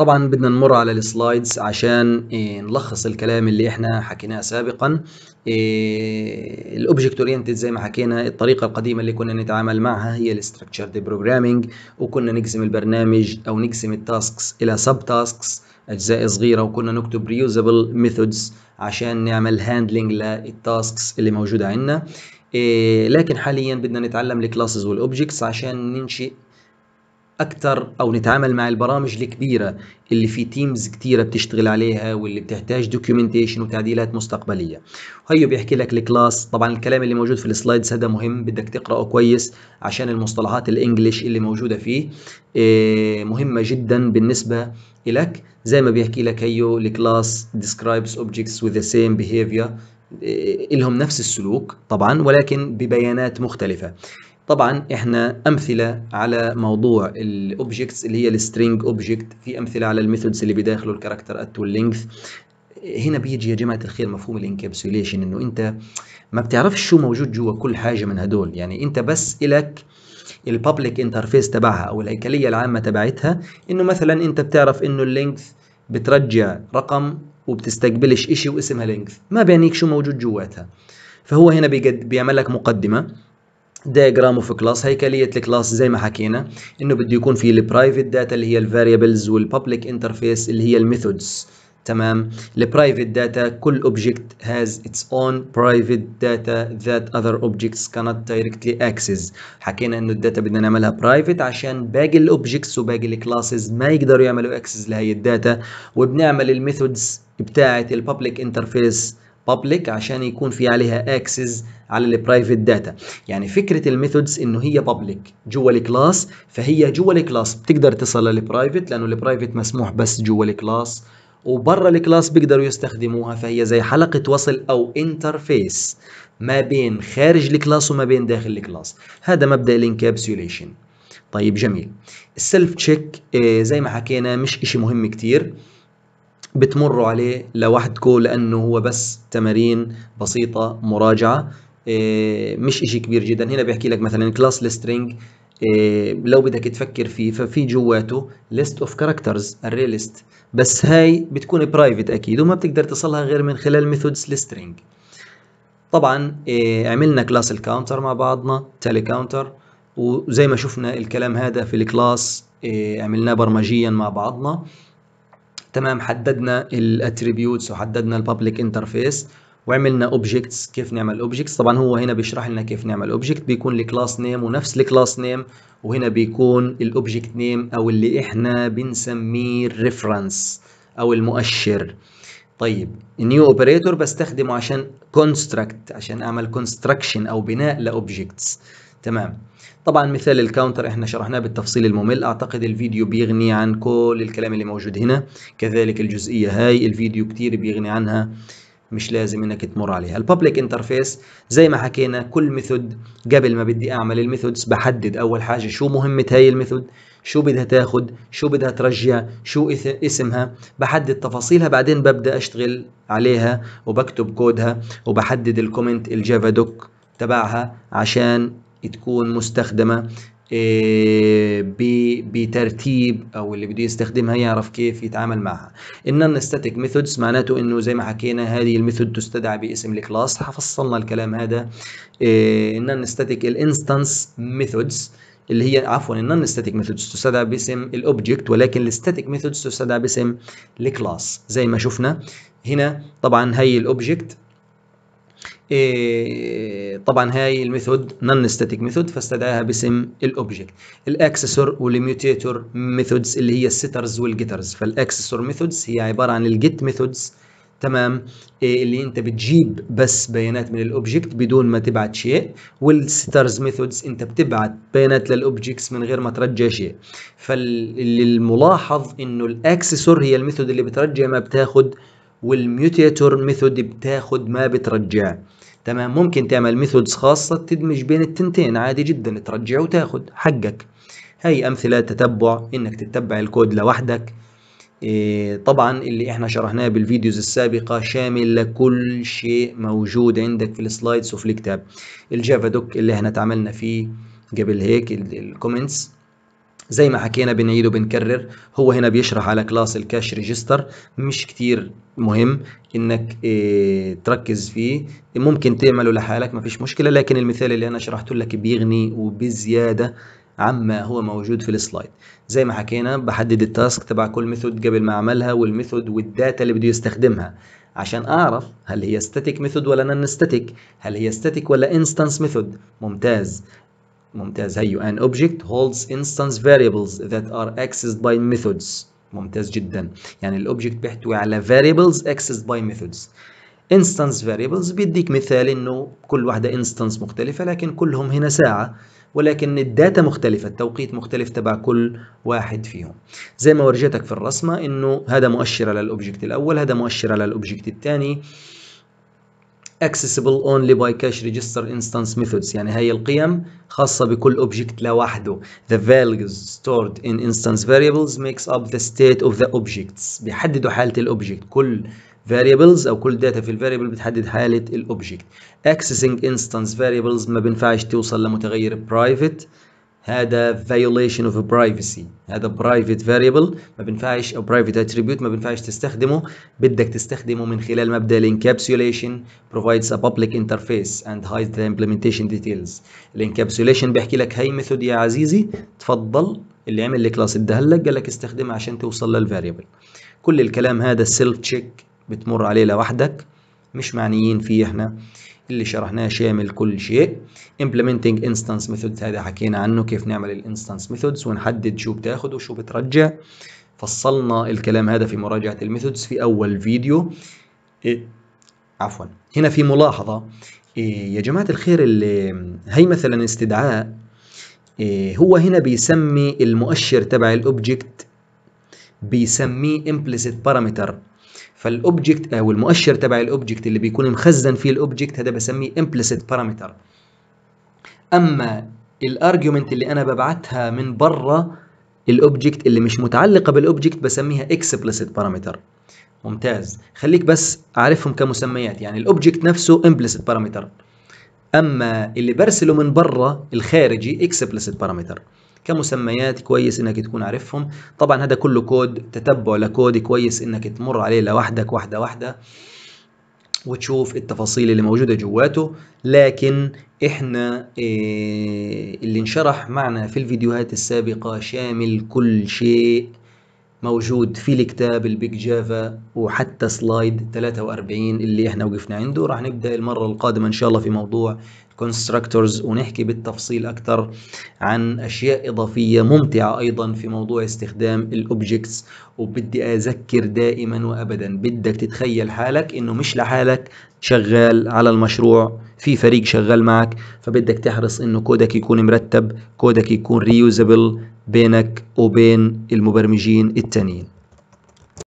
طبعا بدنا نمر على السلايدز عشان إيه، نلخص الكلام اللي احنا حكيناه سابقا إيه، الاوبجكت اورينتد زي ما حكينا الطريقه القديمه اللي كنا نتعامل معها هي الاستراكشرد بروجرامينج وكنا نقسم البرنامج او نقسم التاسكس الى سب تاسكس اجزاء صغيره وكنا نكتب ريوزابل ميثودز عشان نعمل هاندلنج للتاسكس اللي موجوده عندنا إيه لكن حاليا بدنا نتعلم الكلاسز والاوبجكتس عشان ننشئ اكثر او نتعامل مع البرامج الكبيره اللي في تيمز كثيره بتشتغل عليها واللي بتحتاج دوكيومنتيشن وتعديلات مستقبليه وهيو بيحكي لك الكلاس طبعا الكلام اللي موجود في السلايدز هذا مهم بدك تقراه كويس عشان المصطلحات الانجليش اللي موجوده فيه آه، مهمه جدا بالنسبه لك زي ما بيحكي لك هيو الكلاس ديسكرايبس اوبجكتس وذ ذا سيم behavior آه، إلهم لهم نفس السلوك طبعا ولكن ببيانات مختلفه طبعا احنا امثله على موضوع الاوبجكتس اللي هي السترينج اوبجكت في امثله على الميثودز اللي بداخله الكاركتر ات لينث هنا بيجي يا جماعه الخير مفهوم الانكابسوليشن انه انت ما بتعرفش شو موجود جوا كل حاجه من هدول يعني انت بس الك الببليك انترفيس تبعها او الهيكليه العامه تبعتها انه مثلا انت بتعرف انه اللينث بترجع رقم وبتستقبلش شيء واسمها لينث ما بيعنيك شو موجود جواتها فهو هنا بيعمل لك مقدمه ديجرام اوف كلاس هيكليه الكلاس زي ما حكينا انه بده يكون في البرايفت داتا اللي هي الفاريبلز والببليك انترفيس اللي هي الميثودز تمام البرايفت داتا كل اوبجكت هاز its own private data that other objects cannot directly access حكينا انه الداتا بدنا نعملها برايفت عشان باقي الاوبجكتس وباقي الكلاسز ما يقدروا يعملوا اكسس لهي الداتا وبنعمل الميثودز بتاعه الببليك انترفيس public عشان يكون في عليها اكسس على البرايفت داتا يعني فكره الميثودز انه هي public جوه الكلاس فهي جوه الكلاس بتقدر تصل للبرايفت لانه البرايفت مسموح بس جوه الكلاس وبره الكلاس بيقدروا يستخدموها فهي زي حلقه وصل او انترفيس ما بين خارج الكلاس وما بين داخل الكلاس هذا مبدا الانكابسوليشن طيب جميل السلف إيه، تشيك زي ما حكينا مش اشي مهم كتير بتمروا عليه لوحدكم لانه هو بس تمارين بسيطه مراجعه إيه، مش اشي كبير جدا هنا بيحكي لك مثلا كلاس إيه، لسترينج لو بدك تفكر فيه ففي جواته ليست اوف كاركترز الري ليست بس هاي بتكون برايفت اكيد وما بتقدر تصلها غير من خلال ميثودز لسترينج طبعا إيه، عملنا كلاس الكاونتر مع بعضنا تالي كاونتر وزي ما شفنا الكلام هذا في الكلاس عملناه برمجيا مع بعضنا تمام حددنا الاتريبيوتس وحددنا البابليك انترفيس وعملنا اوبجكتس كيف نعمل اوبجكتس طبعا هو هنا بيشرح لنا كيف نعمل اوبجكت بيكون لكلاس نيم ونفس الكلاس نيم وهنا بيكون الاوبجكت نيم او اللي احنا بنسميه الريفرنس او المؤشر طيب النيو اوبريتور بستخدمه عشان كونستراكت عشان اعمل كونستراكشن او بناء لاوبجكتس تمام طبعا مثال الكاونتر احنا شرحناه بالتفصيل الممل اعتقد الفيديو بيغني عن كل الكلام اللي موجود هنا كذلك الجزئيه هاي الفيديو كتير بيغني عنها مش لازم انك تمر عليها الببليك انترفيس زي ما حكينا كل ميثود قبل ما بدي اعمل الميثودز بحدد اول حاجه شو مهمه هاي الميثود شو بدها تاخد شو بدها ترجع شو اسمها بحدد تفاصيلها بعدين ببدا اشتغل عليها وبكتب كودها وبحدد الكومنت الجافا دوك تبعها عشان تكون مستخدمة إيه، بترتيب او اللي بده يستخدمها يعرف كيف يتعامل معها النون ستاتيك ميثودز معناته انه زي ما حكينا هذه الميثود تستدعى باسم الكلاس حفصلنا الكلام هذا النون ستاتيك الانستانس ميثودز اللي هي عفوا النون ستاتيك ميثودز تستدعى باسم الاوبجكت ولكن الستاتيك ميثودز تستدعى باسم الكلاس زي ما شفنا هنا طبعا هي الاوبجكت إيه، طبعا هاي الميثود نون ستاتيك ميثود فاستدعاها باسم الاوبجكت الاكسسور والميوتيتور ميثودز اللي هي السيترز والجيترز فالاكسسور ميثودز هي عباره عن الجيت ميثودز تمام إيه، اللي انت بتجيب بس بيانات من الاوبجكت بدون ما تبعت شيء والسترز ميثودز انت بتبعت بيانات للاوبجكتس من غير ما ترجع شيء فالملاحظ انه الاكسسور هي الميثود اللي بترجع ما بتاخد والميوتيتور ميثود بتاخد ما بترجع تمام ممكن تعمل ميثودز خاصة تدمج بين التنتين عادي جدا ترجع وتاخد حقك هاي أمثلة تتبع إنك تتبع الكود لوحدك إيه طبعا اللي احنا شرحناه بالفيديوز السابقة شامل لكل شيء موجود عندك في السلايدز وفي الكتاب الجافا دوك اللي احنا تعملنا فيه قبل هيك الكومنتس زي ما حكينا بنعيد وبنكرر هو هنا بيشرح على كلاس الكاش ريجستر مش كتير مهم انك إيه تركز فيه ممكن تعمله لحالك ما فيش مشكله لكن المثال اللي انا شرحته لك بيغني وبزياده عما هو موجود في السلايد زي ما حكينا بحدد التاسك تبع كل ميثود قبل ما اعملها والميثود والداتا اللي بده يستخدمها عشان اعرف هل هي ستاتيك ميثود ولا نون ستاتيك هل هي ستاتيك ولا انستانس ميثود ممتاز ممتاز هيو an object holds instance variables that are accessed by methods ممتاز جدا يعني الاوبجكت بيحتوي على variables accessed by methods instance variables بيديك مثال انه كل واحده instance مختلفه لكن كلهم هنا ساعه ولكن الداتا مختلفة التوقيت مختلف تبع كل واحد فيهم زي ما ورجيتك في الرسمة انه هذا مؤشر على الاوبجكت الاول هذا مؤشر على الاوبجكت الثاني accessible only by cache register instance methods يعني هاي القيم خاصة بكل object لوحده the values stored in instance variables makes up the state of the objects بيحددوا حالة الobject كل variables او كل data في الفاريبل بتحدد حالة الobject accessing instance variables ما بنفعش توصل لمتغير private هذا violation of privacy هذا private variable ما بنفعش او private attribute ما بنفعش تستخدمه بدك تستخدمه من خلال مبدا encapsulation provides a public interface and hides the implementation details encapsulation بيحكي لك هاي ميثود يا عزيزي تفضل اللي عمل لك كلاس اداها لك قال لك استخدمه عشان توصل للفاريبل كل الكلام هذا self check بتمر عليه لوحدك مش معنيين فيه احنا اللي شرحناه شامل كل شيء implementing instance methods هذا حكينا عنه كيف نعمل الانستانس ميثودز ونحدد شو بتاخد وشو بترجع فصلنا الكلام هذا في مراجعة الميثودز في أول فيديو إيه. عفوا هنا في ملاحظة إيه يا جماعة الخير اللي هي مثلا استدعاء إيه هو هنا بيسمي المؤشر تبع الأوبجكت بيسميه implicit parameter فالاوبجكت او آه، المؤشر تبع الاوبجكت اللي بيكون مخزن فيه الاوبجكت هذا بسميه امبلسيت بارامتر اما الارجيومنت اللي انا ببعتها من برا الاوبجكت اللي مش متعلقه بالاوبجكت بسميها اكسبلسيت بارامتر ممتاز خليك بس عارفهم كمسميات يعني الاوبجكت نفسه امبلسيت بارامتر اما اللي برسله من برا الخارجي اكسبلسيت بارامتر كمسميات كويس انك تكون عارفهم طبعا هذا كله كود تتبع لكود كويس انك تمر عليه لوحدك واحده واحده وتشوف التفاصيل اللي موجوده جواته لكن احنا إيه اللي انشرح معنا في الفيديوهات السابقه شامل كل شيء موجود في الكتاب البيج جافا وحتى سلايد 43 اللي احنا وقفنا عنده راح نبدا المره القادمه ان شاء الله في موضوع constructors ونحكي بالتفصيل اكثر عن اشياء اضافيه ممتعه ايضا في موضوع استخدام الاوبجكتس وبدي اذكر دائما وابدا بدك تتخيل حالك انه مش لحالك شغال على المشروع في فريق شغال معك فبدك تحرص انه كودك يكون مرتب كودك يكون ريوزابل بينك وبين المبرمجين التانيين